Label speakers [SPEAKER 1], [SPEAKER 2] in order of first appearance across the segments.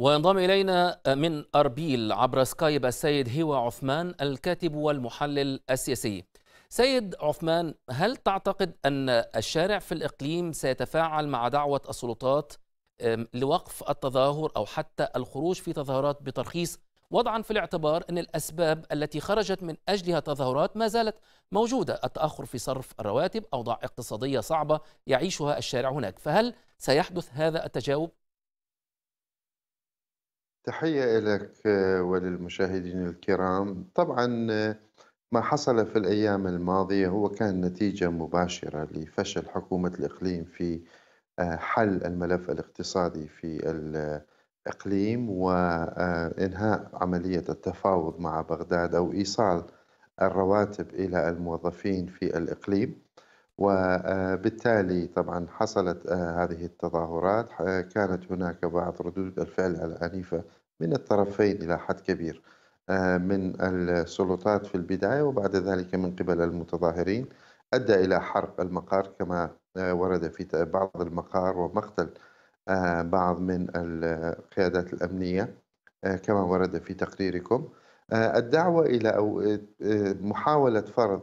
[SPEAKER 1] وينضم إلينا من أربيل عبر سكايب السيد هوا عثمان الكاتب والمحلل السياسي سيد عثمان هل تعتقد أن الشارع في الإقليم سيتفاعل مع دعوة السلطات لوقف التظاهر أو حتى الخروج في تظاهرات بترخيص وضعا في الاعتبار أن الأسباب التي خرجت من أجلها تظاهرات ما زالت موجودة التأخر في صرف الرواتب أوضاع اقتصادية صعبة يعيشها الشارع هناك فهل سيحدث هذا التجاوب
[SPEAKER 2] تحية لك آه، وللمشاهدين الكرام طبعا آه، ما حصل في الأيام الماضية هو كان نتيجة مباشرة لفشل حكومة الإقليم في آه، حل الملف الاقتصادي في الإقليم وإنهاء عملية التفاوض مع بغداد أو إيصال الرواتب إلى الموظفين في الإقليم وبالتالي طبعا حصلت آه، هذه التظاهرات كانت هناك بعض ردود الفعل العنيفة من الطرفين إلى حد كبير آه، من السلطات في البداية وبعد ذلك من قبل المتظاهرين أدى إلى حرق المقار كما آه، ورد في بعض المقار ومقتل بعض من القيادات الأمنية كما ورد في تقريركم الدعوة إلى أو محاولة فرض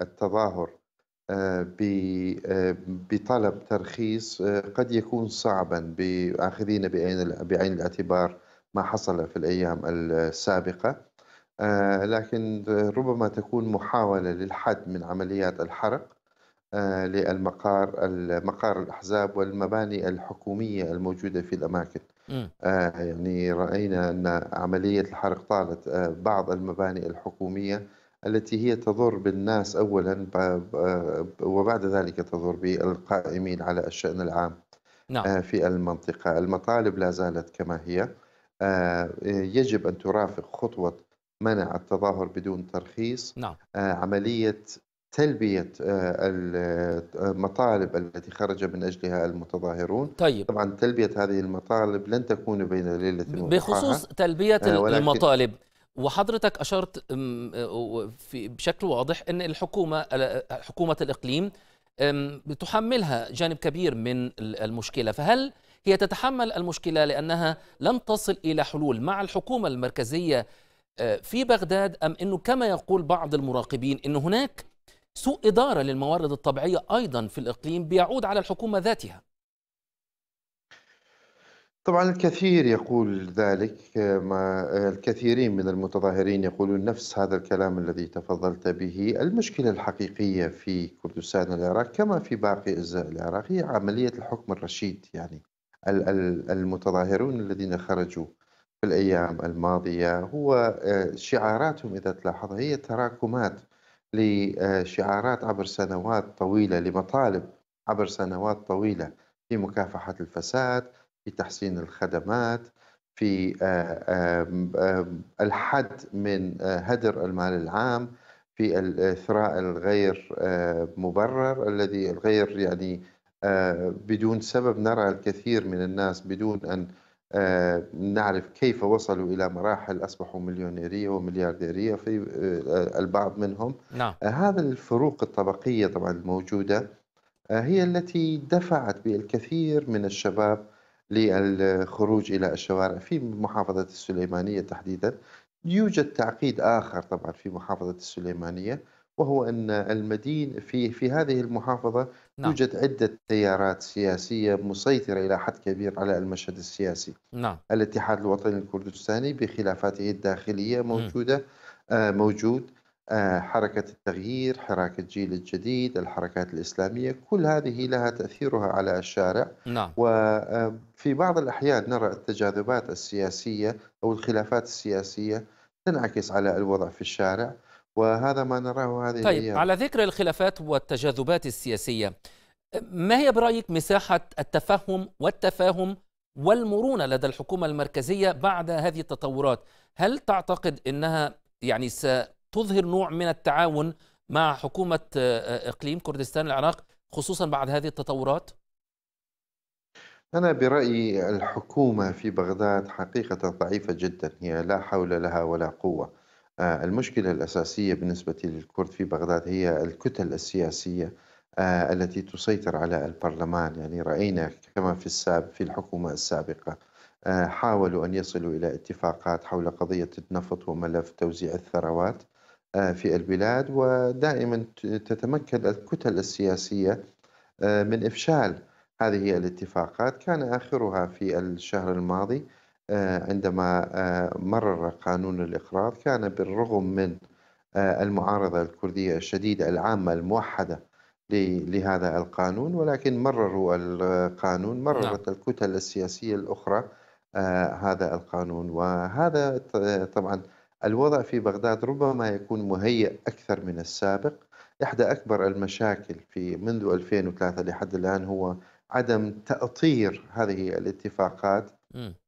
[SPEAKER 2] التظاهر بطلب ترخيص قد يكون صعبا باخذين بعين الاعتبار ما حصل في الأيام السابقة آه، لكن ربما تكون محاولة للحد من عمليات الحرق آه، للمقار مقار الأحزاب والمباني الحكومية الموجودة في الأماكن آه، يعني رأينا أن عملية الحرق طالت بعض المباني الحكومية التي هي تضر بالناس أولا وبعد ذلك تضر بالقائمين على الشأن العام نعم. آه، في المنطقة المطالب لا زالت كما هي آه، يجب أن ترافق خطوة منع التظاهر بدون ترخيص نعم. آه، عملية تلبية المطالب التي خرج من أجلها المتظاهرون طيب. طبعا تلبية هذه المطالب لن تكون بين ليلة بخصوص تلبية المطالب
[SPEAKER 1] وحضرتك اشرت في بشكل واضح ان الحكومه حكومه الاقليم بتحملها جانب كبير من المشكله فهل هي تتحمل المشكله لانها لم تصل الى حلول مع الحكومه المركزيه في بغداد ام انه كما يقول بعض المراقبين انه هناك سوء اداره للموارد الطبيعيه ايضا في الاقليم بيعود على الحكومه ذاتها
[SPEAKER 2] طبعا الكثير يقول ذلك ما الكثيرين من المتظاهرين يقولون نفس هذا الكلام الذي تفضلت به المشكلة الحقيقية في كردستان العراق كما في باقي أجزاء العراق هي عملية الحكم الرشيد يعني المتظاهرون الذين خرجوا في الأيام الماضية هو آه، شعاراتهم إذا تلاحظ هي تراكمات لشعارات عبر سنوات طويلة لمطالب عبر سنوات طويلة في مكافحة الفساد في تحسين الخدمات في آه، آه، آه، الحد من هدر المال العام في الإثراء الغير مبرر الذي الغير يعني بدون سبب نرى الكثير من الناس بدون أن نعرف كيف وصلوا إلى مراحل أصبحوا مليونيرية ومليارديرية في البعض منهم نعم. هذا الفروق الطبقية طبعا الموجودة هي التي دفعت بالكثير من الشباب للخروج إلى الشوارع في محافظة السليمانية تحديدا يوجد تعقيد آخر طبعا في محافظة السليمانية وهو أن المدين في في هذه المحافظة نعم. يوجد عدة تيارات سياسية مسيطرة إلى حد كبير على المشهد السياسي نعم. الاتحاد الوطني الكردستاني بخلافاته الداخلية موجودة م. آه موجود آه، حركة التغيير حركة الجيل الجديد الحركات الإسلامية كل هذه لها تأثيرها على الشارع نعم. وفي آه، بعض الأحيان نرى التجاذبات السياسية أو الخلافات السياسية تنعكس على الوضع في الشارع وهذا ما نراه هذه طيب الأيام. على
[SPEAKER 1] ذكر الخلافات والتجاذبات السياسية ما هي برأيك مساحة التفهم والتفاهم والمرونة لدى الحكومة المركزية بعد هذه التطورات هل تعتقد أنها يعني تظهر نوع من التعاون مع حكومة آه، آه، إقليم كردستان العراق خصوصا بعد هذه التطورات؟
[SPEAKER 2] أنا برأيي الحكومة في بغداد حقيقة ضعيفة جدا هي لا حول لها ولا قوة آه، المشكلة الأساسية بالنسبة للكرد في بغداد هي الكتل السياسية التي تسيطر على البرلمان يعني رأينا كما في السابق في الحكومة السابقة حاولوا أن يصلوا إلى اتفاقات حول قضية النفط وملف توزيع الثروات آه، في البلاد ودائما تتمكن الكتل السياسية آه، من إفشال هذه الاتفاقات كان آخرها في الشهر الماضي آه، عندما مرر قانون الإقراض كان بالرغم من المعارضة الكردية الشديدة العامة الموحدة لهذا القانون ولكن مرروا القانون مررت نعم. الكتل السياسية الأخرى هذا القانون وهذا طبعا الوضع في بغداد ربما يكون مهيئ أكثر من السابق إحدى أكبر المشاكل في منذ 2003 لحد الآن هو عدم تأطير هذه الاتفاقات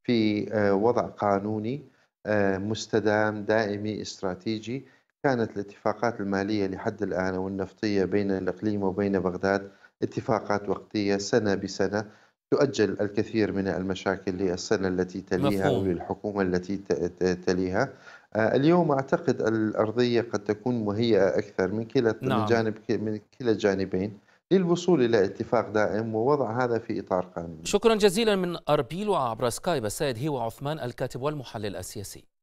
[SPEAKER 2] في آه، وضع قانوني آه، مستدام دائمي استراتيجي كانت الاتفاقات المالية لحد الآن والنفطية بين الإقليم وبين بغداد اتفاقات وقتية سنة بسنة تؤجل الكثير من المشاكل للسنة التي تليها أو للحكومة التي تليها آه، اليوم اعتقد الارضيه قد تكون مهيئه اكثر من كلا نعم. من جانب من كلا الجانبين للوصول الى اتفاق دائم ووضع هذا في اطار قانوني.
[SPEAKER 1] شكرا جزيلا من اربيل وعبر سكايب السيد هيوا عثمان الكاتب والمحلل السياسي.